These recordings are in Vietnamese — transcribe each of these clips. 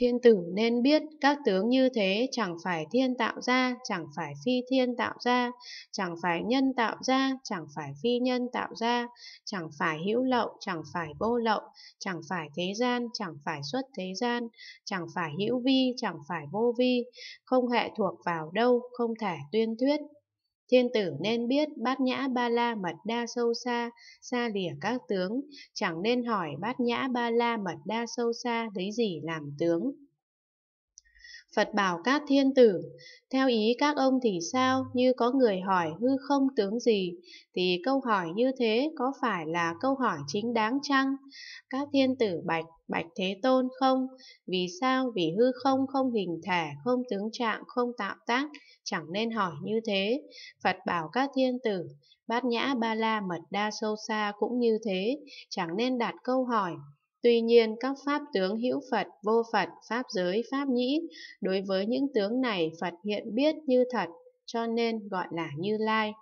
Thiên tử nên biết các tướng như thế chẳng phải thiên tạo ra, chẳng phải phi thiên tạo ra, chẳng phải nhân tạo ra, chẳng phải phi nhân tạo ra, chẳng phải hữu lậu, chẳng phải vô lậu, chẳng phải thế gian, chẳng phải xuất thế gian, chẳng phải hữu vi, chẳng phải vô vi, không hệ thuộc vào đâu, không thể tuyên thuyết, Thiên tử nên biết bát nhã ba la mật đa sâu xa, xa lìa các tướng, chẳng nên hỏi bát nhã ba la mật đa sâu xa lấy gì làm tướng. Phật bảo các thiên tử, theo ý các ông thì sao, như có người hỏi hư không tướng gì, thì câu hỏi như thế có phải là câu hỏi chính đáng chăng? Các thiên tử bạch, bạch thế tôn không? Vì sao? Vì hư không không hình thể, không tướng trạng, không tạo tác, chẳng nên hỏi như thế. Phật bảo các thiên tử, bát nhã ba la mật đa sâu xa cũng như thế, chẳng nên đặt câu hỏi. Tuy nhiên, các pháp tướng hữu Phật, vô Phật, pháp giới, pháp nhĩ, đối với những tướng này Phật hiện biết như thật, cho nên gọi là Như Lai.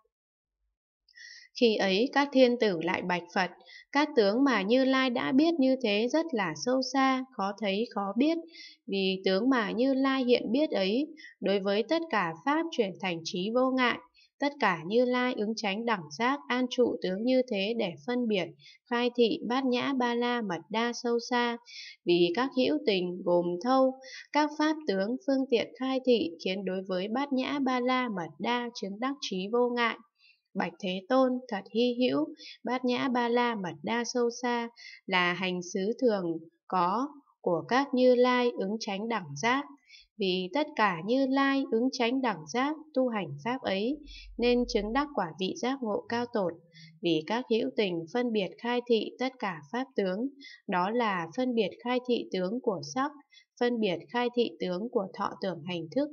Khi ấy các thiên tử lại bạch Phật, các tướng mà Như Lai đã biết như thế rất là sâu xa, khó thấy khó biết, vì tướng mà Như Lai hiện biết ấy, đối với tất cả Pháp chuyển thành trí vô ngại, Tất cả như lai ứng tránh đẳng giác an trụ tướng như thế để phân biệt, khai thị bát nhã ba la mật đa sâu xa. Vì các hữu tình gồm thâu, các pháp tướng phương tiện khai thị khiến đối với bát nhã ba la mật đa chứng đắc trí vô ngại. Bạch Thế Tôn thật hy hữu, bát nhã ba la mật đa sâu xa là hành xứ thường có của các như lai ứng tránh đẳng giác vì tất cả như lai ứng tránh đẳng giác tu hành pháp ấy nên chứng đắc quả vị giác ngộ cao tột vì các hữu tình phân biệt khai thị tất cả pháp tướng đó là phân biệt khai thị tướng của sắc phân biệt khai thị tướng của thọ tưởng hành thức,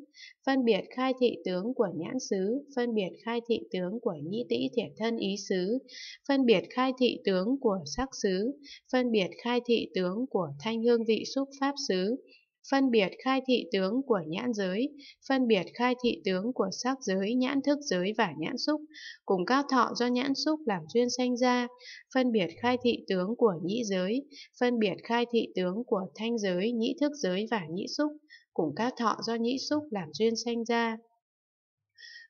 phân biệt khai thị tướng của nhãn xứ, phân biệt khai thị tướng của nhĩ tĩ thiệt thân ý xứ, phân biệt khai thị tướng của sắc xứ, phân biệt khai thị tướng của thanh hương vị xúc pháp xứ, phân biệt khai thị tướng của nhãn giới, phân biệt khai thị tướng của sắc giới, nhãn thức giới và nhãn xúc, cùng các thọ do nhãn xúc làm duyên sanh ra, phân biệt khai thị tướng của nhĩ giới, phân biệt khai thị tướng của thanh giới, nhĩ thức giới và nhĩ xúc, cùng các thọ do nhĩ xúc làm duyên sanh ra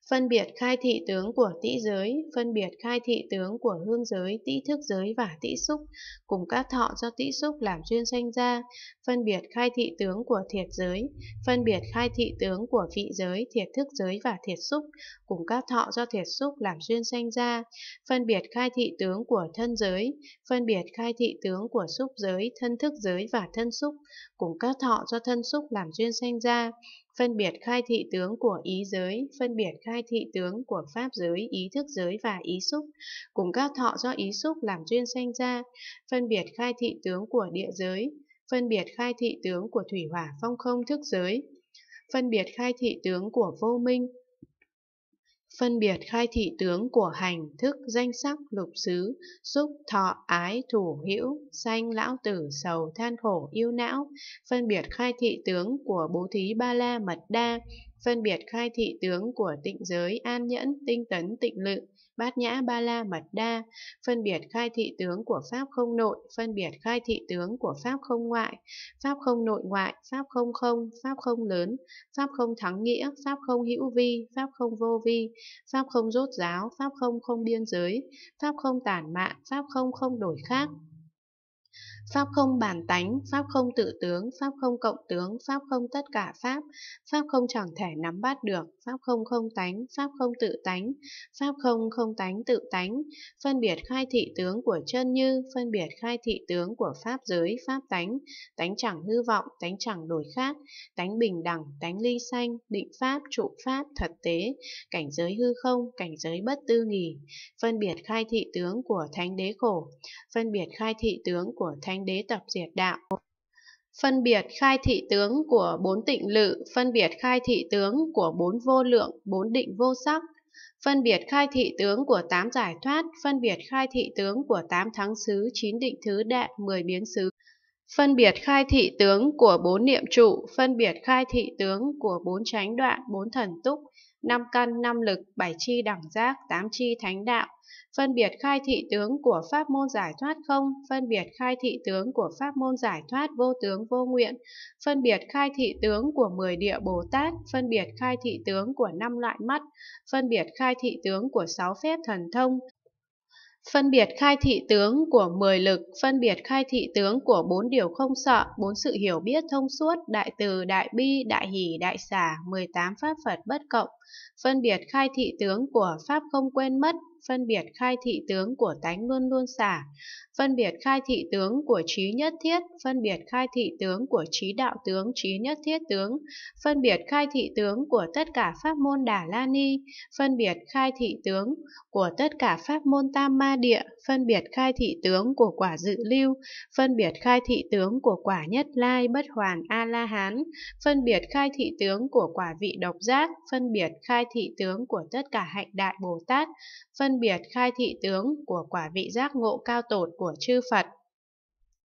phân biệt khai thị tướng của tĩ giới, phân biệt khai thị tướng của hương giới, tĩ thức giới và tĩ xúc, cùng các thọ do tĩ xúc làm duyên sanh ra, phân biệt khai thị tướng của thiệt giới, phân biệt khai thị tướng của vị giới, thiệt thức giới và thiệt xúc, cùng các thọ do thiệt xúc làm duyên sanh ra, phân biệt khai thị tướng của thân giới, phân biệt khai thị tướng của xúc giới, thân thức giới và thân xúc, cùng các thọ do thân xúc làm duyên sanh ra, phân biệt khai thị tướng của ý giới, phân biệt khai thị tướng của pháp giới, ý thức giới và ý xúc, cùng các thọ do ý xúc làm duyên sanh ra, phân biệt khai thị tướng của địa giới, phân biệt khai thị tướng của thủy hỏa phong không thức giới, phân biệt khai thị tướng của vô minh, phân biệt khai thị tướng của hành thức danh sắc lục xứ xúc thọ ái thủ hữu sanh lão tử sầu than khổ yêu não phân biệt khai thị tướng của bố thí ba la mật đa phân biệt khai thị tướng của tịnh giới an nhẫn, tinh tấn, tịnh lự, bát nhã ba la mật đa, phân biệt khai thị tướng của pháp không nội, phân biệt khai thị tướng của pháp không ngoại, pháp không nội ngoại, pháp không không, pháp không lớn, pháp không thắng nghĩa, pháp không hữu vi, pháp không vô vi, pháp không rốt giáo, pháp không không biên giới, pháp không tản mạn, pháp không không đổi khác. Pháp không bản tánh, Pháp không tự tướng, Pháp không cộng tướng, Pháp không tất cả Pháp, Pháp không chẳng thể nắm bắt được, Pháp không không tánh, Pháp không tự tánh, Pháp không không tánh tự tánh, phân biệt khai thị tướng của chân như, phân biệt khai thị tướng của Pháp giới, Pháp tánh, tánh chẳng hư vọng, tánh chẳng đổi khác, tánh bình đẳng, tánh ly sanh, định Pháp, trụ Pháp, thật tế, cảnh giới hư không, cảnh giới bất tư nghỉ, phân biệt khai thị tướng của Thánh Đế Khổ, phân biệt khai thị tướng của Thánh Thánh Đế tập diệt đạo. Phân biệt khai thị tướng của bốn tịnh lự, phân biệt khai thị tướng của bốn vô lượng, bốn định vô sắc, phân biệt khai thị tướng của tám giải thoát, phân biệt khai thị tướng của tám thắng xứ, chín định thứ đại, mười biến xứ, phân biệt khai thị tướng của bốn niệm trụ, phân biệt khai thị tướng của bốn tránh đoạn, bốn thần túc, năm căn năm lực, bảy chi đẳng giác, tám chi thánh đạo, phân biệt khai thị tướng của pháp môn giải thoát không, phân biệt khai thị tướng của pháp môn giải thoát vô tướng vô nguyện, phân biệt khai thị tướng của mười địa Bồ Tát, phân biệt khai thị tướng của năm loại mắt, phân biệt khai thị tướng của sáu phép thần thông, Phân biệt khai thị tướng của 10 lực, phân biệt khai thị tướng của bốn điều không sợ, bốn sự hiểu biết thông suốt, đại từ, đại bi, đại hỷ, đại xả, 18 pháp Phật bất cộng. Phân biệt khai thị tướng của pháp không quên mất, phân biệt khai thị tướng của tánh luôn luôn xả, phân biệt khai thị tướng của trí nhất thiết, phân biệt khai thị tướng của trí đạo tướng, trí nhất thiết tướng, phân biệt khai thị tướng của tất cả pháp môn Đà La Ni, phân biệt khai thị tướng của tất cả pháp môn Tam Ma Địa, phân biệt khai thị tướng của quả dự lưu, phân biệt khai thị tướng của quả nhất lai bất hoàn A La Hán, phân biệt khai thị tướng của quả vị độc giác, phân biệt khai thị tướng của tất cả hạnh đại Bồ Tát, phân phân biệt khai thị tướng của quả vị giác ngộ cao tột của chư Phật.